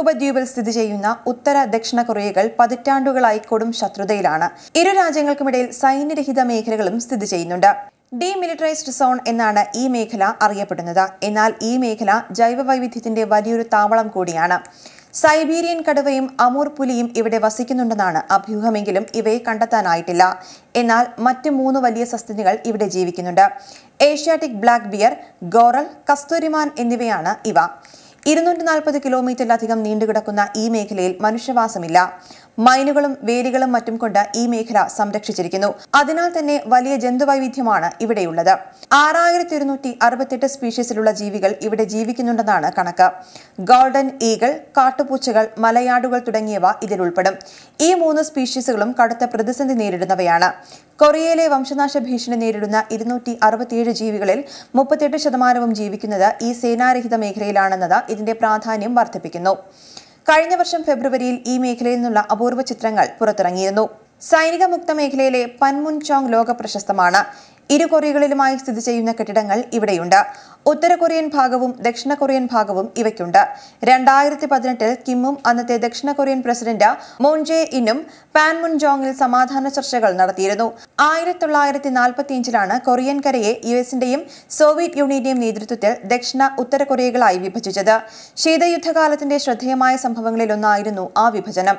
ഉപദ്വീപിൽ സ്ഥിതി ചെയ്യുന്ന ഉത്തര ദക്ഷിണ കൊറിയകൾ പതിറ്റാണ്ടുകളായി കൊടും ശത്രുതയിലാണ് ഇരു രാജ്യങ്ങൾക്കുമിടയിൽ സൈന്യരഹിത മേഖലകളും സ്ഥിതി ചെയ്യുന്നുണ്ട് ഡീമിലിറ്ററൈസ്ഡ് സോൺ എന്നാണ് ഈ മേഖല അറിയപ്പെടുന്നത് എന്നാൽ ഈ മേഖല ജൈവവൈവിധ്യത്തിന്റെ വലിയൊരു താവളം കൂടിയാണ് സൈബീരിയൻ കടുവയും അമൂർ പുലിയും ഇവിടെ വസിക്കുന്നുണ്ടെന്നാണ് അഭ്യൂഹമെങ്കിലും ഇവയെ കണ്ടെത്താനായിട്ടില്ല എന്നാൽ മറ്റ് മൂന്ന് വലിയ സസ്തനികൾ ഇവിടെ ജീവിക്കുന്നുണ്ട് ഏഷ്യാറ്റിക് ബ്ലാക്ക് ബിയർ ഗോറൽ കസ്തൂരിമാൻ എന്നിവയാണ് ഇവ ഇരുന്നൂറ്റി നാൽപ്പത് കിലോമീറ്ററിലധികം നീണ്ടുകിടക്കുന്ന ഈ മേഖലയിൽ മനുഷ്യവാസമില്ല മൈനുകളും വേലികളും മറ്റും കൊണ്ട് ഈ മേഖല സംരക്ഷിച്ചിരിക്കുന്നു അതിനാൽ തന്നെ വലിയ ജന്തുവൈവിധ്യമാണ് ഇവിടെയുള്ളത് ആറായിരത്തി ഇരുന്നൂറ്റി അറുപത്തെട്ട് സ്പീഷീസിലുള്ള ജീവികൾ ഇവിടെ ജീവിക്കുന്നുണ്ടെന്നാണ് കണക്ക് ഗോൾഡൻ ഈഗൾ കാട്ടുപൂച്ചകൾ മലയാടുകൾ തുടങ്ങിയവ ഇതിൽ ഉൾപ്പെടും ഈ മൂന്ന് സ്പീഷീസുകളും കടുത്ത പ്രതിസന്ധി നേരിടുന്നവയാണ് കൊറിയയിലെ വംശനാശ ഭീഷണി നേരിടുന്ന ഇരുന്നൂറ്റി അറുപത്തിയേഴ് ജീവികളിൽ മുപ്പത്തിയെട്ട് ശതമാനവും ജീവിക്കുന്നത് ഈ സേനാരഹിത മേഖലയിലാണെന്നത് ഇതിന്റെ പ്രാധാന്യം വർദ്ധിപ്പിക്കുന്നു കഴിഞ്ഞ വർഷം ഫെബ്രുവരിയിൽ ഈ മേഖലയിൽ നിന്നുള്ള അപൂർവ ചിത്രങ്ങൾ പുറത്തിറങ്ങിയിരുന്നു സൈനിക മുക്ത മേഖലയിലെ പൻമുൻചോങ് ലോക പ്രശസ്തമാണ് ഇരു കൊറിയകളിലുമായി സ്ഥിതി ചെയ്യുന്ന കെട്ടിടങ്ങൾ ഇവിടെയുണ്ട് ഉത്തര കൊറിയൻ ഭാഗവും ദക്ഷിണ കൊറിയൻ ഭാഗവും ഇവയ്ക്കുണ്ട് രണ്ടായിരത്തി പതിനെട്ടിൽ കിമ്മും അന്നത്തെ ദക്ഷിണ കൊറിയൻ പ്രസിഡന്റ് മോൺ ജെ ഇന്നും പാൻമുൻ ജോങ്ങിൽ സമാധാന ചർച്ചകൾ നടത്തിയിരുന്നു ആയിരത്തി തൊള്ളായിരത്തി നാൽപ്പത്തിയഞ്ചിലാണ് കൊറിയൻ കരയെ യു എസിന്റെയും സോവിയറ്റ് യൂണിയന്റെയും നേതൃത്വത്തിൽ ദക്ഷിണ ഉത്തര കൊറിയകളായി വിഭജിച്ചത് ശീതയുദ്ധകാലത്തിന്റെ ശ്രദ്ധേയമായ സംഭവങ്ങളിലൊന്നായിരുന്നു ആ വിഭജനം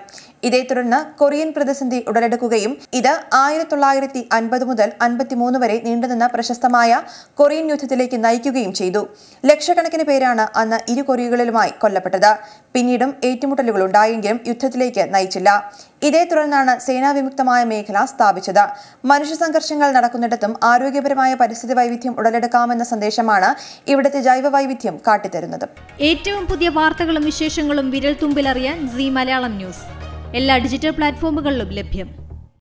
ഇതേ തുടർന്ന് കൊറിയൻ പ്രതിസന്ധി ഉടലെടുക്കുകയും ഇത് ആയിരത്തി തൊള്ളായിരത്തി അൻപത് മുതൽ അൻപത്തിമൂന്ന് വരെ വർഷങ്ങളായി നീണ്ടുനിന്ന പ്രശസ്തമായ കൊറിയൻ യുദ്ധത്തിലേക്ക് നയിക്കുകയും ചെയ്തു ലക്ഷക്കണക്കിന് പേരാണ് അന്ന് ഇരു കൊറിയകളിലുമായി കൊല്ലപ്പെട്ടത് പിന്നീടും ഏറ്റുമുട്ടലുകൾ ഉണ്ടായെങ്കിലും യുദ്ധത്തിലേക്ക് നയിച്ചില്ല ഇതേ തുടർന്നാണ് സേനാവിമുക്തമായ മേഖല സ്ഥാപിച്ചത് മനുഷ്യ സംഘർഷങ്ങൾ നടക്കുന്നിടത്തും ആരോഗ്യപരമായ പരിസ്ഥിതി വൈവിധ്യം ഉടലെടുക്കാമെന്ന സന്ദേശമാണ് ഇവിടുത്തെ ജൈവ വൈവിധ്യം കാട്ടിത്തരുന്നത് ഏറ്റവും പുതിയ വാർത്തകളും വിശേഷങ്ങളും വിരൽ തുമ്പിലറിയാൻ സി മലയാളം ന്യൂസ് എല്ലാ ഡിജിറ്റൽ പ്ലാറ്റ്ഫോമുകളിലും ലഭ്യം